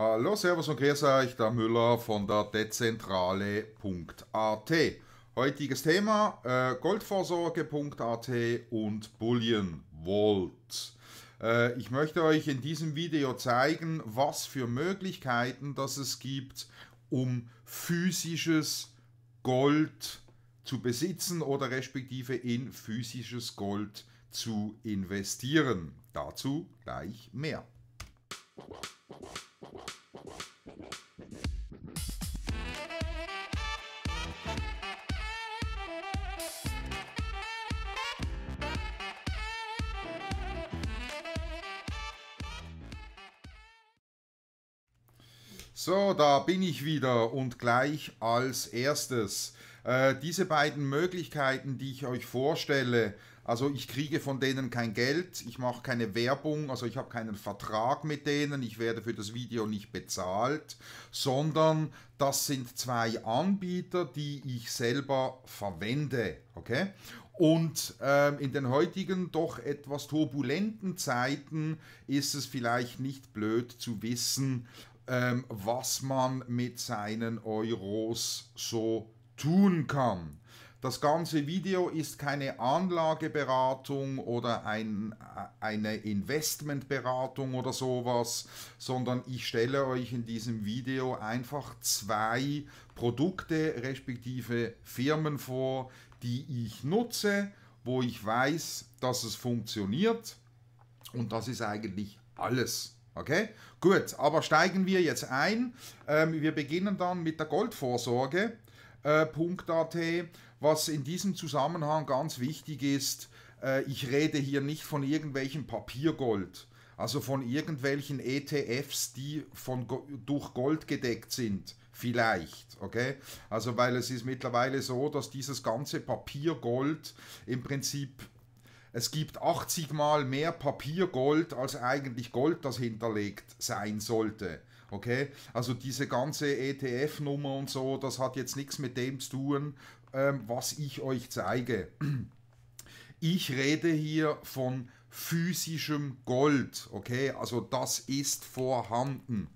Hallo, Servus und grüß euch, der Müller von der dezentrale.at. Heutiges Thema äh, Goldvorsorge.at und Bullion Vault. Äh, ich möchte euch in diesem Video zeigen, was für Möglichkeiten das es gibt, um physisches Gold zu besitzen oder respektive in physisches Gold zu investieren. Dazu gleich mehr. So, da bin ich wieder und gleich als erstes. Äh, diese beiden Möglichkeiten, die ich euch vorstelle, also ich kriege von denen kein Geld, ich mache keine Werbung, also ich habe keinen Vertrag mit denen, ich werde für das Video nicht bezahlt, sondern das sind zwei Anbieter, die ich selber verwende. Okay? Und ähm, in den heutigen doch etwas turbulenten Zeiten ist es vielleicht nicht blöd zu wissen, ähm, was man mit seinen Euros so tun kann. Das ganze Video ist keine Anlageberatung oder ein, eine Investmentberatung oder sowas, sondern ich stelle euch in diesem Video einfach zwei Produkte respektive Firmen vor, die ich nutze, wo ich weiß, dass es funktioniert und das ist eigentlich alles. Okay? Gut, aber steigen wir jetzt ein. Ähm, wir beginnen dann mit der Goldvorsorge.at, Äh, was in diesem Zusammenhang ganz wichtig ist, äh, ich rede hier nicht von irgendwelchem Papiergold, also von irgendwelchen ETFs, die von, durch Gold gedeckt sind vielleicht, okay? Also weil es ist mittlerweile so, dass dieses ganze Papiergold im Prinzip es gibt 80 mal mehr Papiergold, als eigentlich Gold, das hinterlegt sein sollte. Okay? Also diese ganze ETF-Nummer und so, das hat jetzt nichts mit dem zu tun, ähm, was ich euch zeige. Ich rede hier von physischem Gold. Okay? Also das ist vorhanden.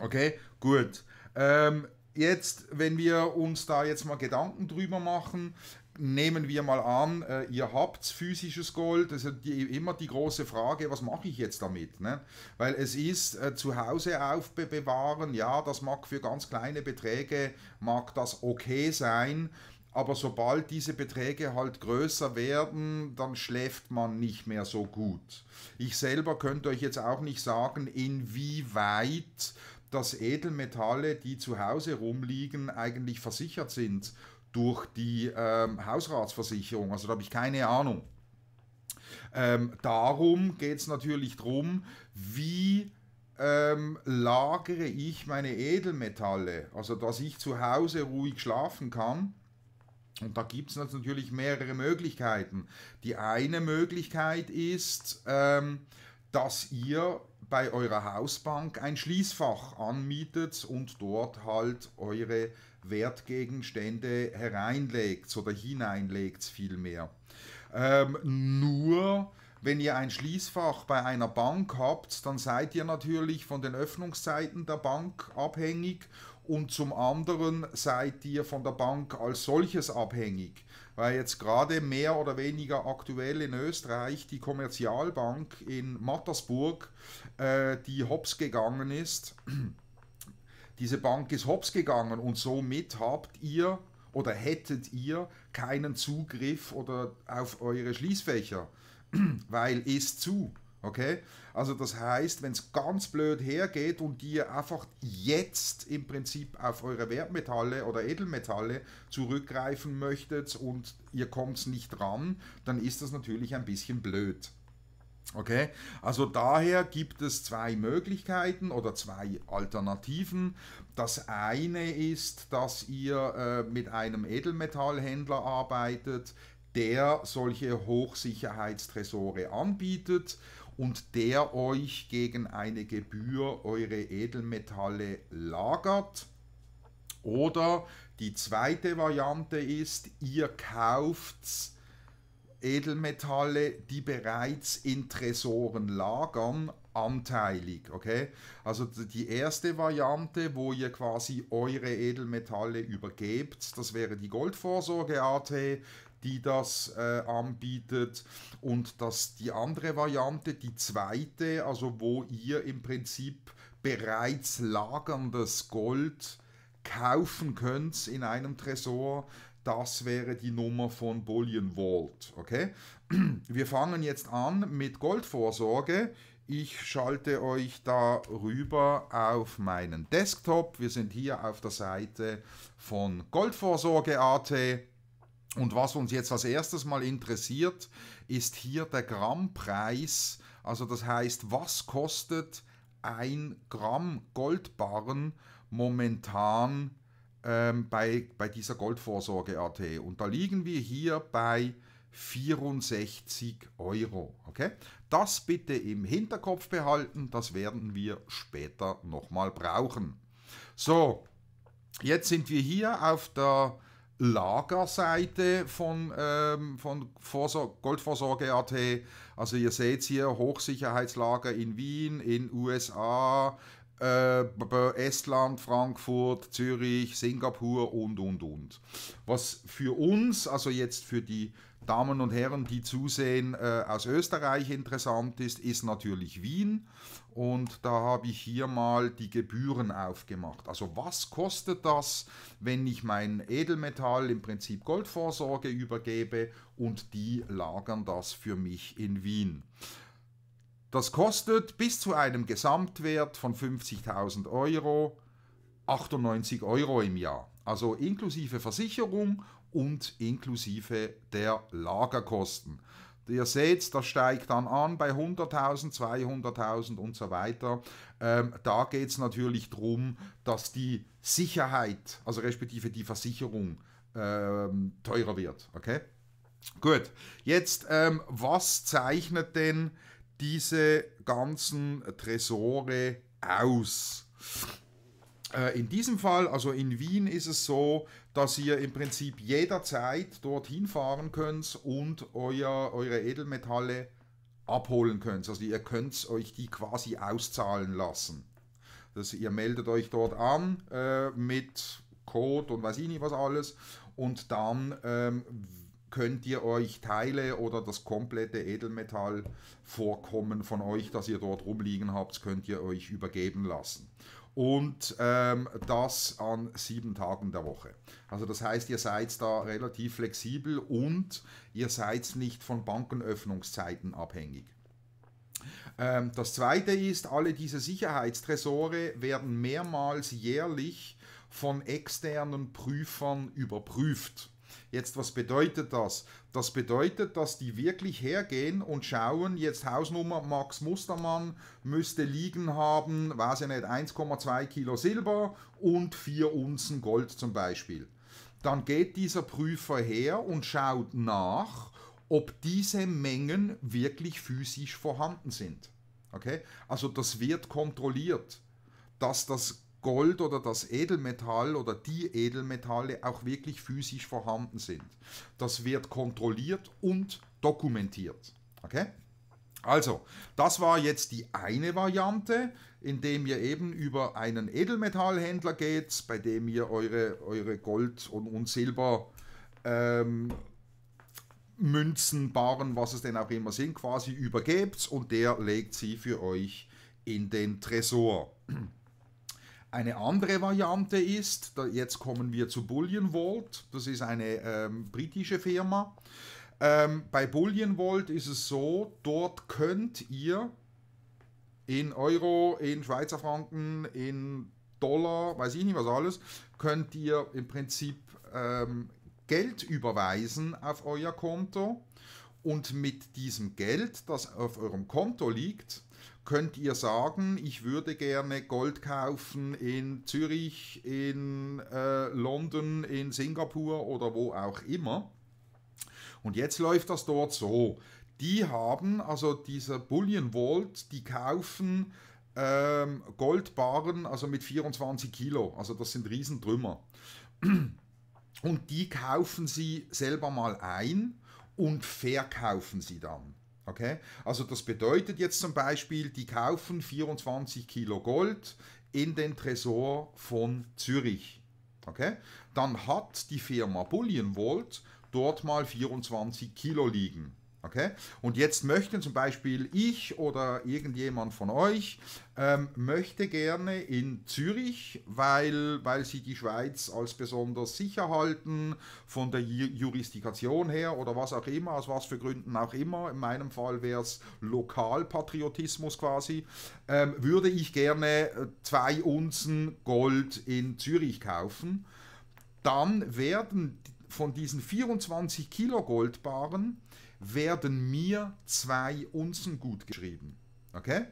Okay? Gut. Ähm, jetzt, wenn wir uns da jetzt mal Gedanken drüber machen, nehmen wir mal an, äh, ihr habt physisches Gold, das ist die, immer die große Frage, was mache ich jetzt damit? Ne? Weil es ist äh, zu Hause aufbewahren, ja, das mag für ganz kleine Beträge, mag das okay sein, aber sobald diese Beträge halt größer werden, dann schläft man nicht mehr so gut. Ich selber könnte euch jetzt auch nicht sagen, inwieweit dass Edelmetalle, die zu Hause rumliegen, eigentlich versichert sind durch die ähm, Hausratsversicherung. Also da habe ich keine Ahnung. Ähm, darum geht es natürlich darum, wie ähm, lagere ich meine Edelmetalle, also dass ich zu Hause ruhig schlafen kann. Und da gibt es natürlich mehrere Möglichkeiten. Die eine Möglichkeit ist, ähm, dass ihr bei eurer Hausbank ein Schließfach anmietet und dort halt eure Wertgegenstände hereinlegt oder hineinlegt vielmehr. Ähm, nur wenn ihr ein Schließfach bei einer Bank habt, dann seid ihr natürlich von den Öffnungszeiten der Bank abhängig und zum anderen seid ihr von der Bank als solches abhängig, weil jetzt gerade mehr oder weniger aktuell in Österreich die Kommerzialbank in Mattersburg, äh, die hops gegangen ist, diese Bank ist hops gegangen und somit habt ihr oder hättet ihr keinen Zugriff oder auf eure Schließfächer, weil ist zu. Okay? Also das heißt, wenn es ganz blöd hergeht und ihr einfach jetzt im Prinzip auf eure Wertmetalle oder Edelmetalle zurückgreifen möchtet und ihr kommt nicht ran, dann ist das natürlich ein bisschen blöd. Okay, also daher gibt es zwei Möglichkeiten oder zwei Alternativen. Das eine ist, dass ihr äh, mit einem Edelmetallhändler arbeitet, der solche Hochsicherheitstresore anbietet und der euch gegen eine Gebühr eure Edelmetalle lagert. Oder die zweite Variante ist, ihr kauft Edelmetalle, die bereits in Tresoren lagern, anteilig. Okay? Also die erste Variante, wo ihr quasi eure Edelmetalle übergebt, das wäre die Goldvorsorge AT, die das äh, anbietet. Und das, die andere Variante, die zweite, also wo ihr im Prinzip bereits lagerndes Gold kaufen könnt in einem Tresor, das wäre die Nummer von Bullion Vault. Okay? Wir fangen jetzt an mit Goldvorsorge. Ich schalte euch da rüber auf meinen Desktop. Wir sind hier auf der Seite von Goldvorsorge.at. Und was uns jetzt als erstes mal interessiert, ist hier der Grammpreis. Also das heißt, was kostet ein Gramm Goldbarren momentan ähm, bei, bei dieser Goldvorsorge.at. Und da liegen wir hier bei 64 Euro. Okay? Das bitte im Hinterkopf behalten, das werden wir später nochmal brauchen. So, jetzt sind wir hier auf der Lagerseite von, ähm, von Goldvorsorge.at. Also ihr seht hier Hochsicherheitslager in Wien, in USA, äh, Estland, Frankfurt, Zürich, Singapur und, und, und. Was für uns, also jetzt für die Damen und Herren, die zusehen, äh, aus Österreich interessant ist, ist natürlich Wien. Und da habe ich hier mal die Gebühren aufgemacht. Also was kostet das, wenn ich mein Edelmetall, im Prinzip Goldvorsorge, übergebe und die lagern das für mich in Wien. Das kostet bis zu einem Gesamtwert von 50.000 Euro 98 Euro im Jahr, also inklusive Versicherung und inklusive der Lagerkosten. Ihr seht, das steigt dann an bei 100.000, 200.000 und so weiter. Ähm, da geht es natürlich darum, dass die Sicherheit, also respektive die Versicherung, ähm, teurer wird. Okay? Gut, jetzt, ähm, was zeichnet denn diese ganzen Tresore aus. Äh, in diesem Fall, also in Wien, ist es so, dass ihr im Prinzip jederzeit dorthin fahren könnt und euer, eure Edelmetalle abholen könnt. Also ihr könnt euch die quasi auszahlen lassen. Das, ihr meldet euch dort an äh, mit Code und weiß ich nicht was alles und dann ähm, könnt ihr euch Teile oder das komplette Edelmetallvorkommen von euch, das ihr dort rumliegen habt, könnt ihr euch übergeben lassen. Und ähm, das an sieben Tagen der Woche. Also das heißt, ihr seid da relativ flexibel und ihr seid nicht von Bankenöffnungszeiten abhängig ähm, das zweite ist, alle diese Sicherheitstresore werden mehrmals jährlich von externen Prüfern überprüft. Jetzt, was bedeutet das? Das bedeutet, dass die wirklich hergehen und schauen, jetzt Hausnummer Max Mustermann müsste liegen haben, weiß ich nicht, 1,2 Kilo Silber und 4 Unzen Gold zum Beispiel. Dann geht dieser Prüfer her und schaut nach, ob diese Mengen wirklich physisch vorhanden sind. Okay? Also das wird kontrolliert, dass das Gold oder das Edelmetall oder die Edelmetalle auch wirklich physisch vorhanden sind. Das wird kontrolliert und dokumentiert. Okay? Also, das war jetzt die eine Variante, indem ihr eben über einen Edelmetallhändler geht, bei dem ihr eure, eure Gold- und, und Silber... Ähm, Barren, was es denn auch immer sind, quasi übergebt und der legt sie für euch in den Tresor. Eine andere Variante ist, jetzt kommen wir zu Bullion Vault, das ist eine ähm, britische Firma. Ähm, bei Bullion Vault ist es so, dort könnt ihr in Euro, in Schweizer Franken, in Dollar, weiß ich nicht was alles, könnt ihr im Prinzip ähm, Geld überweisen auf euer Konto und mit diesem Geld, das auf eurem Konto liegt, könnt ihr sagen, ich würde gerne Gold kaufen in Zürich, in äh, London, in Singapur oder wo auch immer. Und jetzt läuft das dort so. Die haben, also dieser Bullion Vault, die kaufen ähm, Goldbarren, also mit 24 Kilo. Also das sind Riesentrümmer. Und die kaufen sie selber mal ein und verkaufen sie dann. Okay? Also das bedeutet jetzt zum Beispiel, die kaufen 24 Kilo Gold in den Tresor von Zürich. Okay? Dann hat die Firma Bullion Vault dort mal 24 Kilo liegen. Okay? Und jetzt möchten zum Beispiel ich oder irgendjemand von euch ähm, möchte gerne in Zürich, weil, weil sie die Schweiz als besonders sicher halten, von der Jurisdiktion her oder was auch immer, aus was für Gründen auch immer, in meinem Fall wäre es Lokalpatriotismus quasi, ähm, würde ich gerne äh, zwei Unzen Gold in Zürich kaufen. Dann werden von diesen 24 Kilo Goldbaren werden mir zwei Unzen gut geschrieben. Okay?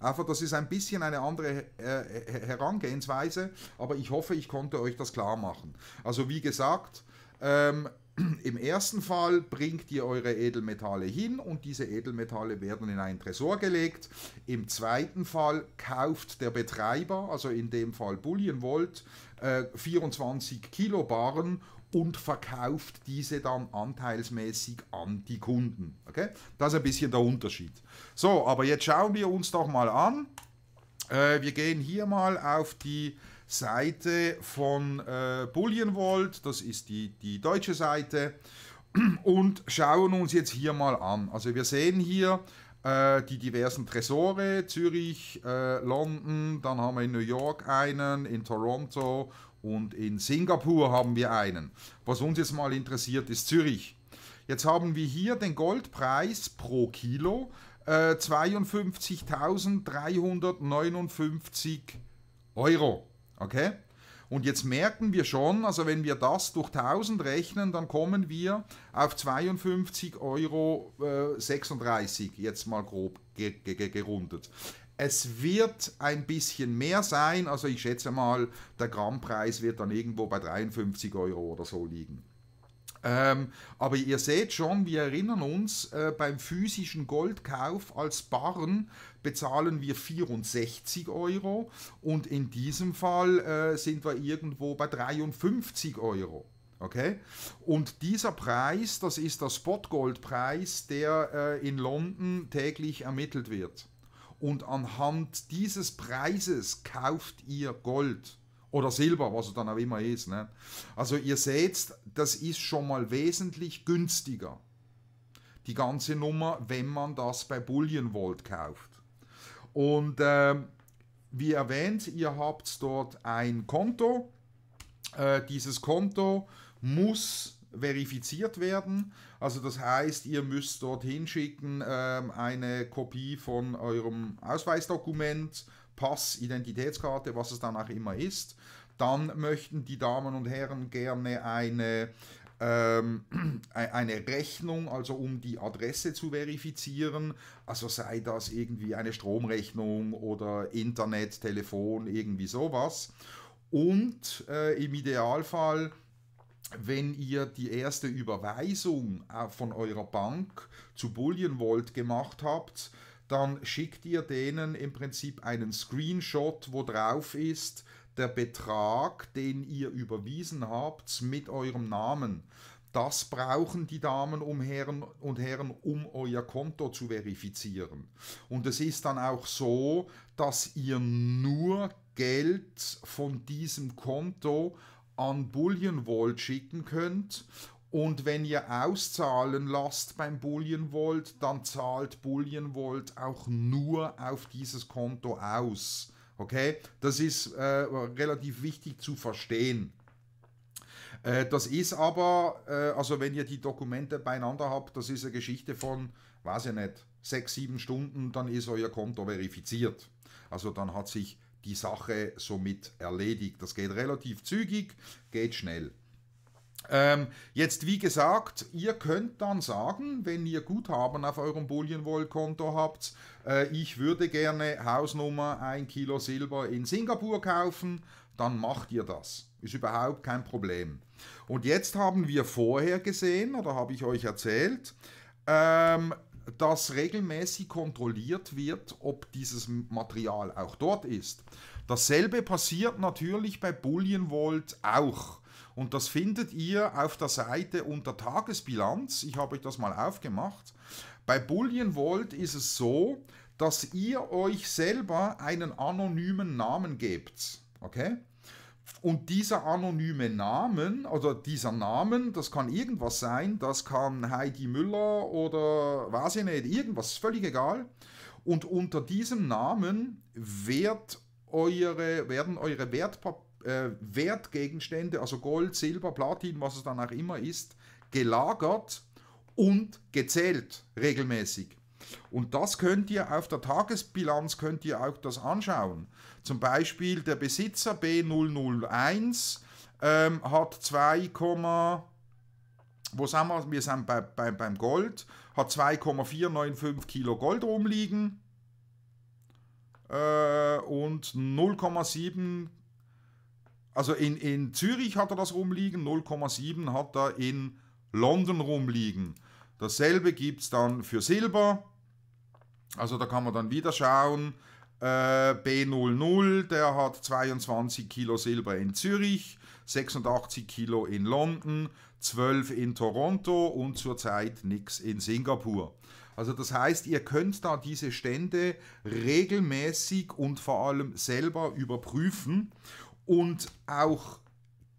Aber das ist ein bisschen eine andere äh, Herangehensweise, aber ich hoffe, ich konnte euch das klar machen. Also wie gesagt, ähm, im ersten Fall bringt ihr eure Edelmetalle hin und diese Edelmetalle werden in einen Tresor gelegt. Im zweiten Fall kauft der Betreiber, also in dem Fall Bullion Volt, äh, 24 Kilo Barren und verkauft diese dann anteilsmäßig an die Kunden. Okay? Das ist ein bisschen der Unterschied. So, aber jetzt schauen wir uns doch mal an. Äh, wir gehen hier mal auf die Seite von äh, Vault, das ist die, die deutsche Seite, und schauen uns jetzt hier mal an. Also wir sehen hier, äh, die diversen Tresore, Zürich, äh, London, dann haben wir in New York einen, in Toronto und in Singapur haben wir einen. Was uns jetzt mal interessiert, ist Zürich. Jetzt haben wir hier den Goldpreis pro Kilo äh, 52.359 Euro. Okay? Und jetzt merken wir schon, also wenn wir das durch 1000 rechnen, dann kommen wir auf 52,36 Euro, äh, jetzt mal grob gerundet. Es wird ein bisschen mehr sein, also ich schätze mal, der Grammpreis wird dann irgendwo bei 53 Euro oder so liegen. Ähm, aber ihr seht schon, wir erinnern uns, äh, beim physischen Goldkauf als Barren bezahlen wir 64 Euro und in diesem Fall äh, sind wir irgendwo bei 53 Euro. Okay? Und dieser Preis, das ist der Spotgoldpreis, der äh, in London täglich ermittelt wird. Und anhand dieses Preises kauft ihr Gold oder Silber, was es dann auch immer ist. Ne? Also ihr seht, das ist schon mal wesentlich günstiger. Die ganze Nummer, wenn man das bei Bullion Vault kauft. Und ähm, wie erwähnt, ihr habt dort ein Konto. Äh, dieses Konto muss verifiziert werden. Also das heißt, ihr müsst dort hinschicken äh, eine Kopie von eurem Ausweisdokument, Pass, Identitätskarte, was es dann auch immer ist. Dann möchten die Damen und Herren gerne eine, ähm, eine Rechnung, also um die Adresse zu verifizieren. Also sei das irgendwie eine Stromrechnung oder Internet, Telefon, irgendwie sowas. Und äh, im Idealfall wenn ihr die erste Überweisung äh, von eurer Bank zu Bullion Vault gemacht habt, dann schickt ihr denen im Prinzip einen Screenshot, wo drauf ist der Betrag, den ihr überwiesen habt mit eurem Namen. Das brauchen die Damen und Herren, um euer Konto zu verifizieren. Und es ist dann auch so, dass ihr nur Geld von diesem Konto an Bullion Vault schicken könnt und wenn ihr auszahlen lasst beim Bullion Volt, dann zahlt Bullion Volt auch nur auf dieses Konto aus. Okay, das ist äh, relativ wichtig zu verstehen. Äh, das ist aber, äh, also wenn ihr die Dokumente beieinander habt, das ist eine Geschichte von, weiß ich nicht, sechs, sieben Stunden, dann ist euer Konto verifiziert. Also dann hat sich die Sache somit erledigt. Das geht relativ zügig, geht schnell. Ähm, jetzt, wie gesagt, ihr könnt dann sagen, wenn ihr Guthaben auf eurem Bullion-Woll-Konto habt, äh, ich würde gerne Hausnummer 1 Kilo Silber in Singapur kaufen, dann macht ihr das. Ist überhaupt kein Problem. Und jetzt haben wir vorher gesehen, oder habe ich euch erzählt, ähm, dass regelmäßig kontrolliert wird, ob dieses Material auch dort ist. Dasselbe passiert natürlich bei Bullion Volt auch. Und das findet ihr auf der Seite unter Tagesbilanz. Ich habe euch das mal aufgemacht. Bei Bullion Vault ist es so, dass ihr euch selber einen anonymen Namen gebt. Okay? Und dieser anonyme Namen oder dieser Namen, das kann irgendwas sein, das kann Heidi Müller oder weiß ich nicht, irgendwas, völlig egal. Und unter diesem Namen wird eure, werden eure Wertpapiere äh, Wertgegenstände, also Gold, Silber, Platin, was es dann auch immer ist, gelagert und gezählt regelmäßig. Und das könnt ihr auf der Tagesbilanz könnt ihr auch das anschauen. Zum Beispiel der Besitzer B001 ähm, hat 2, wo sind wir? Wir sind bei, bei, beim Gold, hat 2,495 Kilo Gold rumliegen äh, und 0,7 Kilo. Also in, in Zürich hat er das rumliegen, 0,7 hat er in London rumliegen. Dasselbe gibt es dann für Silber. Also da kann man dann wieder schauen. Äh, B00, der hat 22 Kilo Silber in Zürich, 86 Kilo in London, 12 in Toronto und zurzeit nichts in Singapur. Also das heißt, ihr könnt da diese Stände regelmäßig und vor allem selber überprüfen und auch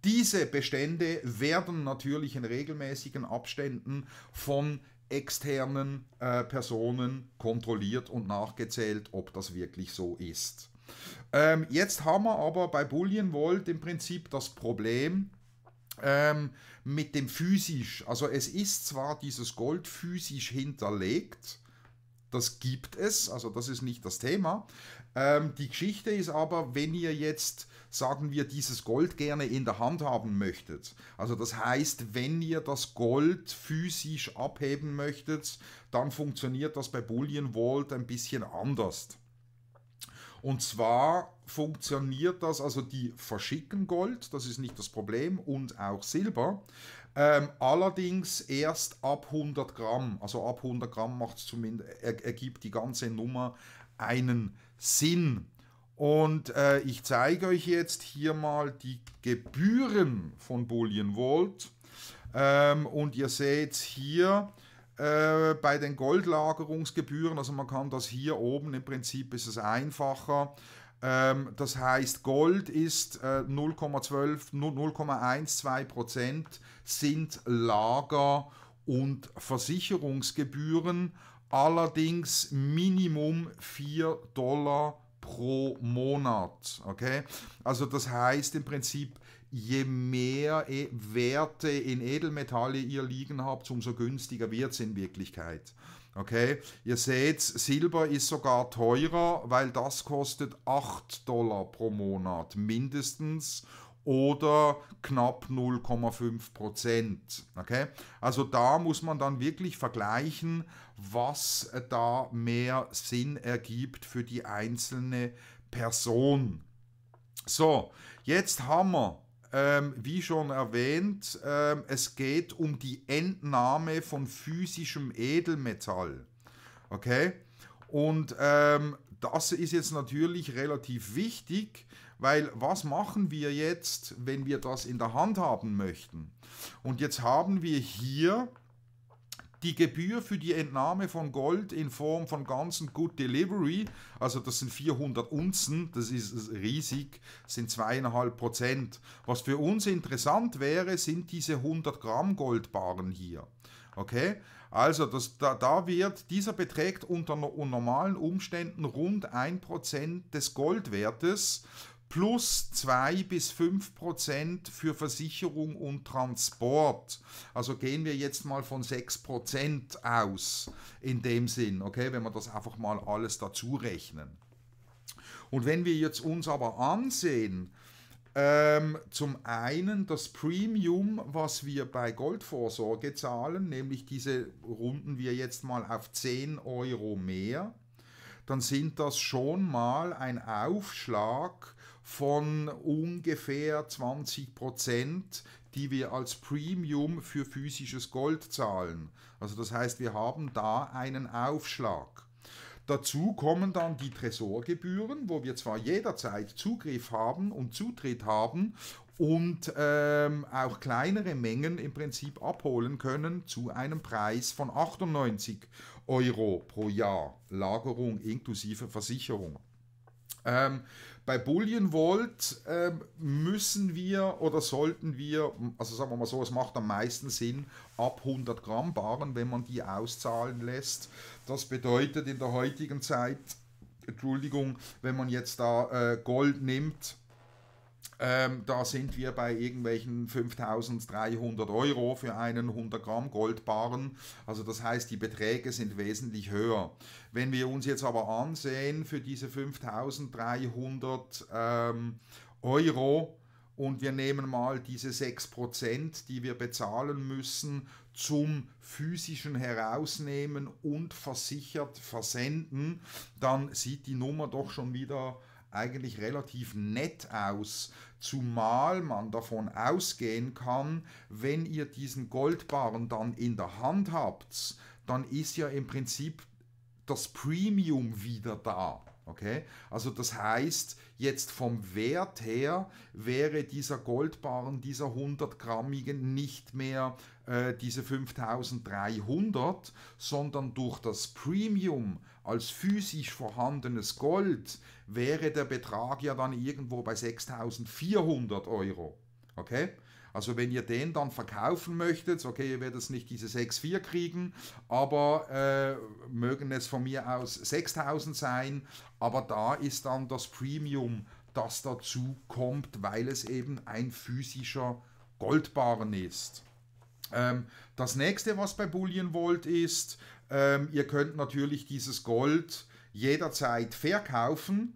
diese Bestände werden natürlich in regelmäßigen Abständen von externen äh, Personen kontrolliert und nachgezählt, ob das wirklich so ist. Ähm, jetzt haben wir aber bei Bullion Vault im Prinzip das Problem, ähm, mit dem physisch. Also es ist zwar dieses Gold physisch hinterlegt, das gibt es, also das ist nicht das Thema. Ähm, die Geschichte ist aber, wenn ihr jetzt, sagen wir, dieses Gold gerne in der Hand haben möchtet, also das heißt, wenn ihr das Gold physisch abheben möchtet, dann funktioniert das bei Bullion Vault ein bisschen anders. Und zwar funktioniert das, also die verschicken Gold, das ist nicht das Problem, und auch Silber. Ähm, allerdings erst ab 100 Gramm. Also ab 100 Gramm macht's zumindest, er, ergibt die ganze Nummer einen Sinn. Und äh, ich zeige euch jetzt hier mal die Gebühren von Bullion Vault. Ähm, und ihr seht hier äh, bei den Goldlagerungsgebühren, also man kann das hier oben, im Prinzip ist es einfacher, ähm, das heißt, Gold ist äh, 0,12, 0,12 sind Lager- und Versicherungsgebühren, allerdings Minimum 4 Dollar pro Monat. Okay? Also das heißt im Prinzip, je mehr eh, Werte in Edelmetalle ihr liegen habt, umso günstiger wird es in Wirklichkeit. Okay, ihr seht, Silber ist sogar teurer, weil das kostet 8 Dollar pro Monat mindestens oder knapp 0,5 Prozent. Okay? Also da muss man dann wirklich vergleichen, was da mehr Sinn ergibt für die einzelne Person. So, jetzt haben wir ähm, wie schon erwähnt, ähm, es geht um die Entnahme von physischem Edelmetall. Okay? Und ähm, das ist jetzt natürlich relativ wichtig, weil was machen wir jetzt, wenn wir das in der Hand haben möchten? Und jetzt haben wir hier die Gebühr für die Entnahme von Gold in Form von ganzen Good Delivery, also das sind 400 Unzen, das ist riesig, sind zweieinhalb Prozent. Was für uns interessant wäre, sind diese 100 Gramm Goldbarren hier. Okay? Also das, da, da wird, dieser beträgt unter normalen Umständen rund 1% des Goldwertes plus 2 bis 5 Prozent für Versicherung und Transport. Also gehen wir jetzt mal von 6 Prozent aus, in dem Sinn, okay, wenn wir das einfach mal alles dazu rechnen. Und wenn wir jetzt uns aber ansehen, ähm, zum einen das Premium, was wir bei Goldvorsorge zahlen, nämlich diese runden wir jetzt mal auf 10 Euro mehr dann sind das schon mal ein Aufschlag von ungefähr 20 Prozent, die wir als Premium für physisches Gold zahlen. Also das heißt, wir haben da einen Aufschlag. Dazu kommen dann die Tresorgebühren, wo wir zwar jederzeit Zugriff haben und Zutritt haben und ähm, auch kleinere Mengen im Prinzip abholen können zu einem Preis von 98 Euro pro Jahr Lagerung inklusive Versicherung. Ähm, bei bullion Vault ähm, müssen wir oder sollten wir, also sagen wir mal so, es macht am meisten Sinn, ab 100 Gramm Barren, wenn man die auszahlen lässt. Das bedeutet in der heutigen Zeit, Entschuldigung, wenn man jetzt da äh, Gold nimmt, ähm, da sind wir bei irgendwelchen 5300 Euro für einen 100 Gramm Goldbarren. Also das heißt, die Beträge sind wesentlich höher. Wenn wir uns jetzt aber ansehen, für diese 5300 ähm, Euro, und wir nehmen mal diese 6%, die wir bezahlen müssen, zum physischen herausnehmen und versichert versenden, dann sieht die Nummer doch schon wieder aus eigentlich relativ nett aus, zumal man davon ausgehen kann, wenn ihr diesen Goldbarren dann in der Hand habt, dann ist ja im Prinzip das Premium wieder da. Okay? Also das heißt, jetzt vom Wert her wäre dieser Goldbarren, dieser 100-grammigen nicht mehr äh, diese 5300, sondern durch das Premium als physisch vorhandenes Gold wäre der Betrag ja dann irgendwo bei 6400 Euro. Okay? Also wenn ihr den dann verkaufen möchtet, okay, ihr werdet es nicht diese 6,4 kriegen, aber äh, mögen es von mir aus 6000 sein, aber da ist dann das Premium, das dazu kommt, weil es eben ein physischer Goldbarren ist. Ähm, das nächste, was bei Bullion wollt, ist, ähm, ihr könnt natürlich dieses Gold jederzeit verkaufen.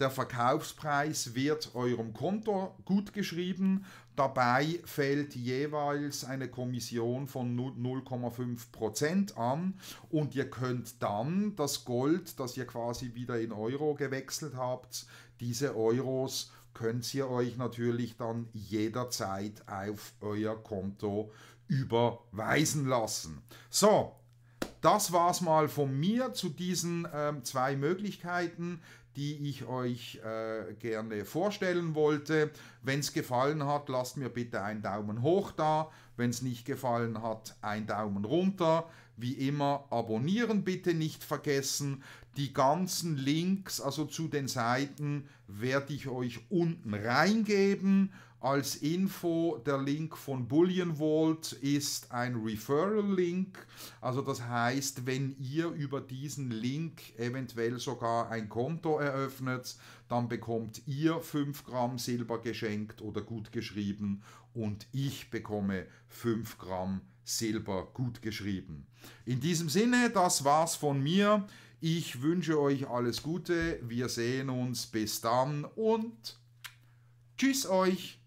Der Verkaufspreis wird eurem Konto gut geschrieben Dabei fällt jeweils eine Kommission von 0,5% an und ihr könnt dann das Gold, das ihr quasi wieder in Euro gewechselt habt, diese Euros könnt ihr euch natürlich dann jederzeit auf euer Konto überweisen lassen. So, das war's mal von mir zu diesen ähm, zwei Möglichkeiten die ich euch äh, gerne vorstellen wollte. Wenn es gefallen hat, lasst mir bitte einen Daumen hoch da. Wenn es nicht gefallen hat, einen Daumen runter. Wie immer, abonnieren bitte nicht vergessen. Die ganzen Links, also zu den Seiten, werde ich euch unten reingeben. Als Info, der Link von Bullion Vault ist ein Referral-Link. Also das heißt, wenn ihr über diesen Link eventuell sogar ein Konto eröffnet, dann bekommt ihr 5 Gramm Silber geschenkt oder gut geschrieben und ich bekomme 5 Gramm Silber gut geschrieben. In diesem Sinne, das war's von mir. Ich wünsche euch alles Gute. Wir sehen uns. Bis dann und tschüss euch.